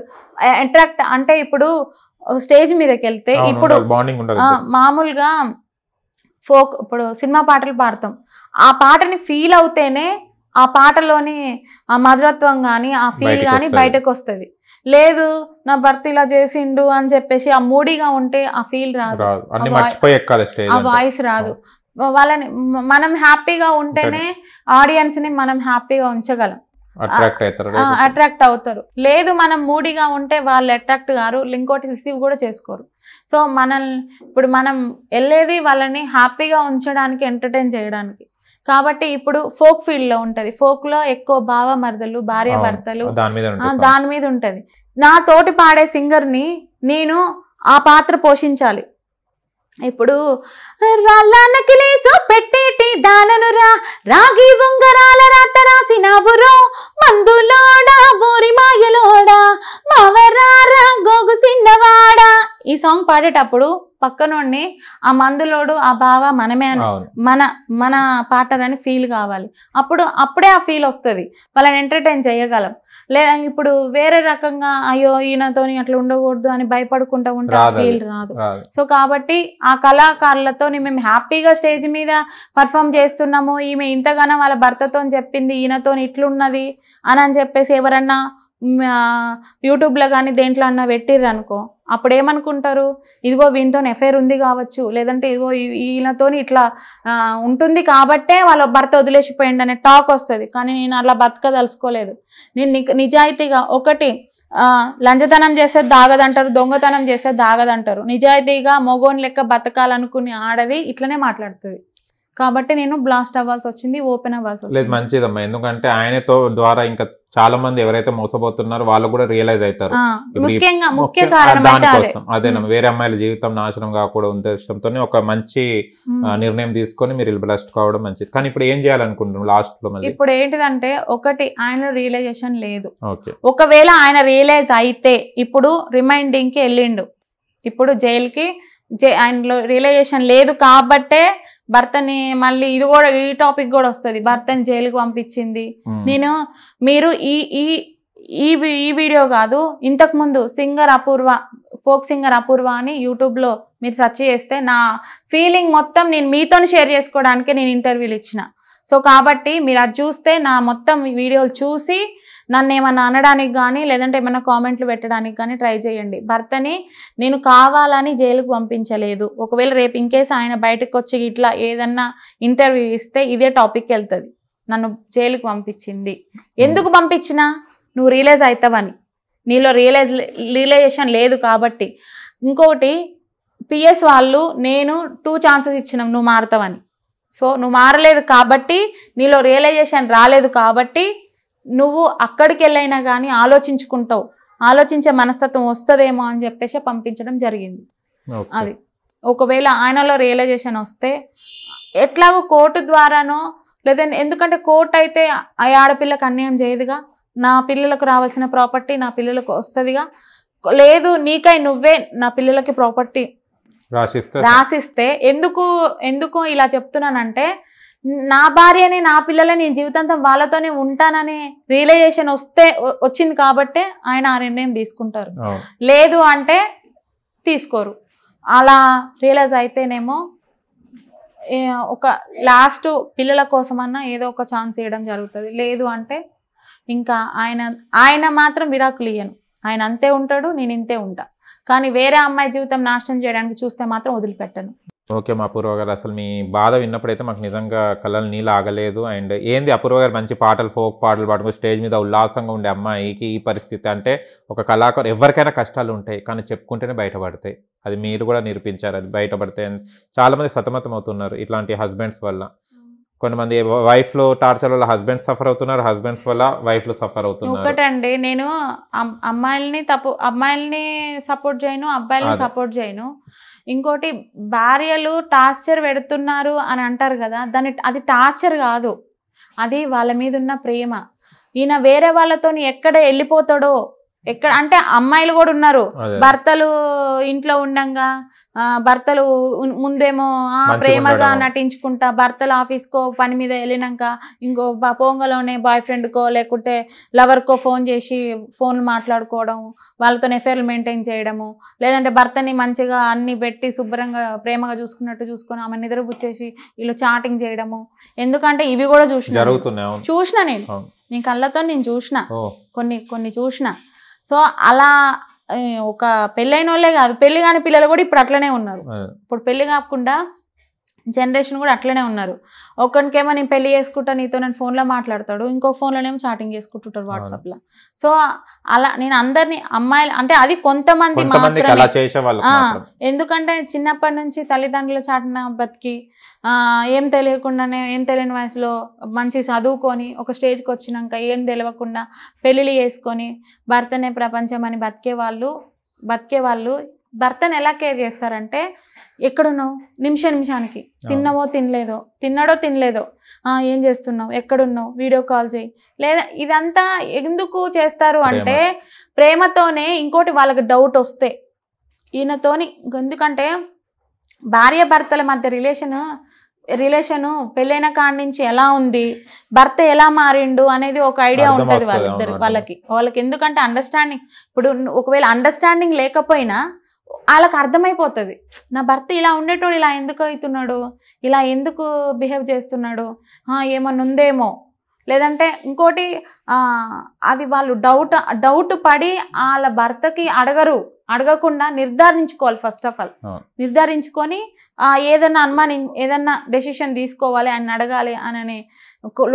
అట్రాక్ట్ అంటే ఇప్పుడు స్టేజ్ మీదకి వెళ్తే ఇప్పుడు మామూలుగా ఫోక్ ఇప్పుడు సినిమా పాటలు పాడతాం ఆ పాటని ఫీల్ అవుతేనే ఆ పాటలోని ఆ మధురత్వం కానీ ఆ ఫీల్ కానీ బయటకు వస్తుంది లేదు నా భర్త ఇలా చేసిండు అని చెప్పేసి ఆ మూడీగా ఉంటే ఆ ఫీల్ రాదు ఆ వాయిస్ రాదు వాళ్ళని మనం హ్యాపీగా ఉంటేనే ఆడియన్స్ ని మనం హ్యాపీగా ఉంచగలం అట్రాక్ట్ అవుతారు లేదు మనం మూడిగా ఉంటే వాళ్ళు అట్రాక్ట్ గారు ఇంకోటి రిసీవ్ కూడా చేసుకోరు సో మనల్ని ఇప్పుడు మనం వెళ్ళేది వాళ్ళని హ్యాపీగా ఉంచడానికి ఎంటర్టైన్ చేయడానికి కాబట్టి ఇప్పుడు ఫోక్ ఫీల్డ్ లో ఉంటది ఫోక్ లో ఎక్కువ భావ మరదలు భార్య భర్తలు దాని మీద ఉంటది నా తోటి పాడే సింగర్ ని నేను ఆ పాత్ర పోషించాలి ఇప్పుడు రాళ్ళ నకిలీసు పెట్టేటి దాననురా రాగి ఉంగరాల రాత రాసిన బురో మందులోడా బోరి మాయలోడా మావరారా గోగు సిన్నవాడా ఈ సాంగ్ పాడేటప్పుడు పక్కనోడిని ఆ మందులోడు ఆ బావ మనమే మన మన పార్ట్నర్ అని ఫీల్ కావాలి అప్పుడు అప్పుడే ఆ ఫీల్ వస్తుంది వాళ్ళని ఎంటర్టైన్ చేయగలం లే ఇప్పుడు వేరే రకంగా అయ్యో ఈయనతోని అట్లా ఉండకూడదు అని భయపడుకుంటూ ఉంటే ఆ ఫీల్ రాదు సో కాబట్టి ఆ కళాకారులతో మేము హ్యాపీగా స్టేజ్ మీద పర్ఫామ్ చేస్తున్నాము ఈమె ఇంతగానో వాళ్ళ భర్తతో చెప్పింది ఈయనతో ఇట్లున్నది అని అని చెప్పేసి ఎవరన్నా యూట్యూబ్లో కానీ దేంట్లో అన్నా పెట్టిర్రు అనుకో అప్పుడు ఏమనుకుంటారు ఇదిగో వీనితో ఎఫ్ఐఆర్ ఉంది కావచ్చు లేదంటే ఇదిగో ఈయనతోని ఇట్లా ఉంటుంది కాబట్టే వాళ్ళ భర్త వదిలేసిపోయింది అనే టాక్ వస్తుంది కానీ నేను అలా బతకదలుచుకోలేదు నేను నిజాయితీగా ఒకటి లంచతనం చేస్తే దాగదంటారు దొంగతనం చేస్తే దాగదంటారు నిజాయితీగా మొగోని లెక్క బతకాలనుకునే ఆడది ఇట్లనే మాట్లాడుతుంది కాబట్టి నేను బ్లాస్ట్ అవ్వాల్సి వచ్చింది ఓపెన్ అవ్వాల్సి లేదు వచ్చింది మంచిదమ్మా ఎందుకంటే ఆయనతో ద్వారా ఇంకా చాలా మంది ఎవరైతే మోసపోతున్నారో వాళ్ళు కూడా రియలైజ్ అవుతారు ముఖ్యంగా అదే అదేనమ్మా వేరే అమ్మాయిల జీవితం నాశనం కాకుండా ఉద్దేశంతోనే ఒక మంచి నిర్ణయం తీసుకొని మీరు బ్లస్ట్ కావడం మంచిది కానీ ఇప్పుడు ఏం చేయాలనుకుంటున్నాం లాస్ట్ లో ఇప్పుడు ఏంటిదంటే ఒకటి ఆయన రియలైజేషన్ లేదు ఓకే ఒకవేళ ఆయన రియలైజ్ అయితే ఇప్పుడు రిమైండింగ్ కి వెళ్ళిండు ఇప్పుడు జైలుకి ఆయనలో రియలైజేషన్ లేదు కాబట్టే భర్తని మళ్ళీ ఇది కూడా ఈ టాపిక్ కూడా వస్తుంది భర్తని జైలుకు పంపించింది నేను మీరు ఈ ఈ ఈ ఈ వీడియో కాదు ఇంతకు ముందు singer Apoorva folk singer Apoorva అని యూట్యూబ్లో మీరు సెర్చ్ చేస్తే నా ఫీలింగ్ మొత్తం నేను మీతో షేర్ చేసుకోవడానికే నేను ఇంటర్వ్యూలు ఇచ్చిన సో కాబట్టి మీరు అది చూస్తే నా మొత్తం వీడియోలు చూసి నన్ను ఏమన్నా అనడానికి కానీ లేదంటే ఏమైనా కామెంట్లు పెట్టడానికి కానీ ట్రై చేయండి భర్తని నేను కావాలని జైలుకు పంపించలేదు ఒకవేళ రేపు ఇన్కేస్ ఆయన బయటకు వచ్చి ఇట్లా ఏదన్నా ఇంటర్వ్యూ ఇస్తే ఇదే టాపిక్ వెళ్తుంది నన్ను జైలుకు పంపించింది ఎందుకు పంపించినా నువ్వు రియలైజ్ అవుతావని నీలో రియలైజ్ రియలైజేషన్ లేదు కాబట్టి ఇంకోటి పిఎస్ వాళ్ళు నేను టూ ఛాన్సెస్ ఇచ్చినాం నువ్వు మారుతావని సో నువ్వు మారలేదు కాబట్టి నీలో రియలైజేషన్ రాలేదు కాబట్టి నువ్వు అక్కడికి వెళ్ళైనా కానీ ఆలోచించుకుంటావు ఆలోచించే మనస్తత్వం వస్తుందేమో అని చెప్పేసి పంపించడం జరిగింది అది ఒకవేళ ఆయనలో రియలైజేషన్ వస్తే ఎట్లాగో కోర్టు ద్వారానో లేదా ఎందుకంటే కోర్టు అయితే ఆ ఆడపిల్లకి అన్యాయం చేయదుగా నా పిల్లలకు రావాల్సిన ప్రాపర్టీ నా పిల్లలకు వస్తుందిగా లేదు నీకై నువ్వే నా పిల్లలకి ప్రాపర్టీ రాసిస్తే ఎందుకు ఎందుకు ఇలా చెప్తున్నానంటే నా భార్యని నా పిల్లలని నేను జీవితాంతం వాళ్ళతోనే ఉంటానని రియలైజేషన్ వస్తే వచ్చింది కాబట్టే ఆయన ఆ నిర్ణయం తీసుకుంటారు లేదు అంటే తీసుకోరు అలా రియలైజ్ అయితేనేమో ఒక లాస్ట్ పిల్లల కోసమన్నా ఏదో ఒక ఛాన్స్ ఇవ్వడం జరుగుతుంది లేదు అంటే ఇంకా ఆయన ఆయన మాత్రం విడాకులు ఇయ్యను ఆయన అంతే ఉంటాడు నేను ఇంతే ఉంటా కానీ వేరే అమ్మాయి జీవితం నాశనం చేయడానికి చూస్తే మాత్రం వదిలిపెట్టను ఓకే మా అపూర్వ గారు అసలు మీ బాధ విన్నప్పుడైతే మాకు నిజంగా కళ్ళలు నీళ్ళు ఆగలేదు అండ్ ఏంది అపూర్వ గారు మంచి పాటలు ఫోక్ పాటలు పాడుకుని స్టేజ్ మీద ఉల్లాసంగా ఉండే అమ్మాయికి ఈ పరిస్థితి అంటే ఒక కళాకారు ఎవరికైనా కష్టాలు ఉంటాయి కానీ చెప్పుకుంటేనే బయటపడతాయి అది మీరు కూడా నిరూపించారు అది బయటపడితే చాలామంది సతమతం అవుతున్నారు ఇట్లాంటి హస్బెండ్స్ వల్ల కొంతమంది వైఫ్ లో టార్చర్ వల్ల హస్బెండ్ సఫర్ అవుతున్నారు హస్బెండ్స్ వల్ల లో సఫర్ అవుతున్నారు ఒకటండి నేను అమ్మాయిల్ని తప్పు అమ్మాయిల్ని సపోర్ట్ చేయను అబ్బాయిల్ని సపోర్ట్ చేయను ఇంకోటి భార్యలు టార్చర్ పెడుతున్నారు అని అంటారు కదా దాని అది టార్చర్ కాదు అది వాళ్ళ మీద ఉన్న ప్రేమ ఈయన వేరే వాళ్ళతో ఎక్కడ వెళ్ళిపోతాడో ఎక్కడ అంటే అమ్మాయిలు కూడా ఉన్నారు భర్తలు ఇంట్లో ఉండంగా భర్తలు ముందేమో ప్రేమగా నటించుకుంటా భర్తలు ఆఫీస్కో పని మీద వెళ్ళినాక ఇంకో పోంగలోనే బాయ్ ఫ్రెండ్కో లేకుంటే లవర్కో ఫోన్ చేసి ఫోన్లు మాట్లాడుకోవడం వాళ్ళతో ఎఫైర్లు మెయింటైన్ చేయడము లేదంటే భర్తని మంచిగా అన్ని పెట్టి శుభ్రంగా ప్రేమగా చూసుకున్నట్టు చూసుకొని ఆమె పుచ్చేసి వీళ్ళు చాటింగ్ చేయడము ఎందుకంటే ఇవి కూడా చూసిన చూసిన నేను నీ కళ్ళతో నేను చూసిన కొన్ని కొన్ని చూసిన సో అలా ఒక పెళ్ళైన వాళ్ళే కాదు పెళ్లి కాని పిల్లలు కూడా ఇప్పుడు అట్లనే ఉన్నారు ఇప్పుడు పెళ్లి కాకుండా జనరేషన్ కూడా అట్లనే ఉన్నారు ఒకరికేమో నేను పెళ్లి చేసుకుంటా నీతో నేను ఫోన్లో మాట్లాడతాడు ఇంకో ఫోన్లోనేమో చాటింగ్ చేసుకుంటుంటారు వాట్సాప్లో సో అలా నేను అందరినీ అమ్మాయిలు అంటే అది కొంతమంది మాత్రమే ఎందుకంటే చిన్నప్పటి నుంచి తల్లిదండ్రులు చాటిన బతికి ఏం తెలియకుండానే ఏం తెలియని వయసులో మంచి చదువుకొని ఒక స్టేజ్కి వచ్చినాక ఏం తెలియకుండా పెళ్ళిళ్ళు చేసుకొని భర్తనే ప్రపంచం అని బతికే వాళ్ళు బతికే వాళ్ళు భర్తను ఎలా కేర్ చేస్తారంటే ఎక్కడున్నావు నిమిష నిమిషానికి తిన్నావో తినలేదో తిన్నాడో తినలేదో ఏం చేస్తున్నావు ఎక్కడున్నావు వీడియో కాల్ చేయి లేదా ఇదంతా ఎందుకు చేస్తారు అంటే ప్రేమతోనే ఇంకోటి వాళ్ళకి డౌట్ వస్తే ఈయనతోని ఎందుకంటే భార్య భర్తల మధ్య రిలేషన్ రిలేషను పెళ్ళైన కాడి నుంచి ఎలా ఉంది భర్త ఎలా మారిండు అనేది ఒక ఐడియా ఉంటుంది వాళ్ళిద్దరు వాళ్ళకి వాళ్ళకి ఎందుకంటే అండర్స్టాండింగ్ ఇప్పుడు ఒకవేళ అండర్స్టాండింగ్ లేకపోయినా వాళ్ళకి అర్థమైపోతుంది నా భర్త ఇలా ఉండేటోడు ఇలా ఎందుకు అవుతున్నాడు ఇలా ఎందుకు బిహేవ్ చేస్తున్నాడు ఏమన్నా ఉందేమో లేదంటే ఇంకోటి అది వాళ్ళు డౌట్ డౌట్ పడి వాళ్ళ భర్తకి అడగరు అడగకుండా నిర్ధారించుకోవాలి ఫస్ట్ ఆఫ్ ఆల్ నిర్ధారించుకొని ఏదన్నా అనుమాని ఏదన్నా డెసిషన్ తీసుకోవాలి ఆయన అడగాలి అని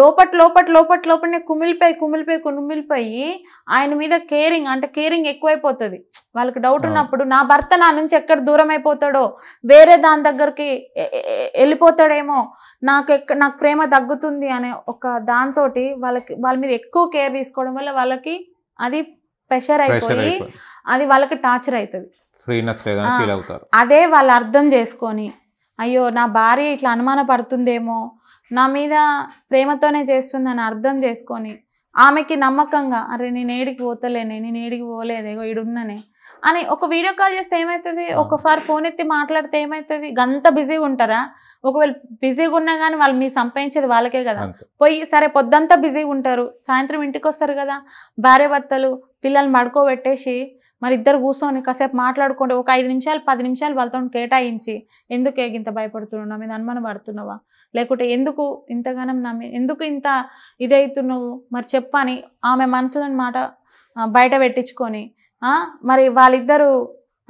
లోపట్ లోపట్ లోపట్ లోపలనే కుమిలిపోయి కుమిలిపోయి కుమిలిపోయి ఆయన మీద కేరింగ్ అంటే కేరింగ్ ఎక్కువైపోతుంది వాళ్ళకి డౌట్ ఉన్నప్పుడు నా భర్త నా నుంచి ఎక్కడ దూరం అయిపోతాడో వేరే దాని దగ్గరికి వెళ్ళిపోతాడేమో నాకు ఎక్క నాకు ప్రేమ తగ్గుతుంది అనే ఒక దాంతో వాళ్ళకి వాళ్ళ మీద ఎక్కువ కేర్ తీసుకోవడం వల్ల వాళ్ళకి అది ప్రెషర్ అయిపోయి అది వాళ్ళకి టార్చర్ అవుతుంది అదే వాళ్ళు అర్థం చేసుకొని అయ్యో నా భార్య ఇట్లా అనుమాన పడుతుందేమో నా మీద ప్రేమతోనే చేస్తుందని అర్థం చేసుకొని ఆమెకి నమ్మకంగా అరే నేను ఏడికి పోతలేనే నేను ఏడికి పోలేదేగో ఇడున్ననే అని ఒక వీడియో కాల్ చేస్తే ఏమవుతుంది ఒకసారి ఫోన్ ఎత్తి మాట్లాడితే ఏమవుతుంది గంత బిజీగా ఉంటారా ఒకవేళ బిజీగా ఉన్నా కానీ వాళ్ళు మీరు సంపాదించేది వాళ్ళకే కదా పోయి సరే పొద్దంతా బిజీగా ఉంటారు సాయంత్రం ఇంటికి వస్తారు కదా భార్య భర్తలు పిల్లల్ని మడుకోబెట్టేసి మరి ఇద్దరు కూర్చొని కాసేపు మాట్లాడుకుంటే ఒక ఐదు నిమిషాలు పది నిమిషాలు వాళ్ళతో కేటాయించి ఎందుకు ఇంత భయపడుతున్నావు మీద అనుమానం పడుతున్నావా లేకుంటే ఎందుకు ఇంతగానం నా ఎందుకు ఇంత ఇదవుతున్నావు మరి చెప్పని ఆమె మనసులను మాట బయట పెట్టించుకొని మరి వాళ్ళిద్దరూ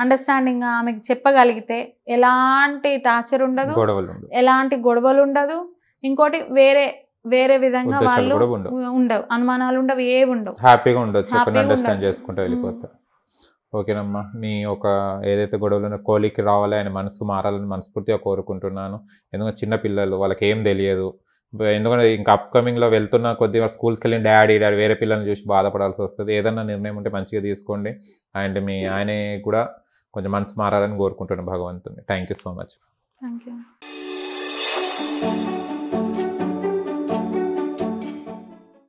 అండర్స్టాండింగ్ ఆమెకి చెప్పగలిగితే ఎలాంటి టార్చర్ ఉండదు ఎలాంటి గొడవలు ఉండదు ఇంకోటి వేరే వేరే విధంగా వాళ్ళు ఉండవు అనుమానాలు ఉండవు ఏవి ఉండవు హ్యాపీగా ఉండొచ్చు అండర్స్టాండ్ చేసుకుంటూ వెళ్ళిపోతారు ఓకేనమ్మా మీ ఒక ఏదైతే గొడవలు కోలికి రావాలి ఆయన మనసు మారాలని మనస్ఫూర్తిగా కోరుకుంటున్నాను ఎందుకంటే చిన్నపిల్లలు వాళ్ళకి ఏం తెలియదు ఎందుకంటే ఇంకా అప్కమింగ్లో వెళ్తున్న కొద్ది స్కూల్స్కి వెళ్ళి డాడీ డాడీ వేరే పిల్లల్ని చూసి బాధపడాల్సి వస్తుంది ఏదన్నా నిర్ణయం ఉంటే మంచిగా తీసుకోండి అండ్ మీ ఆయనే కూడా కొంచెం మనసు మారాలని కోరుకుంటున్నాను భగవంతుని thank you so much thank you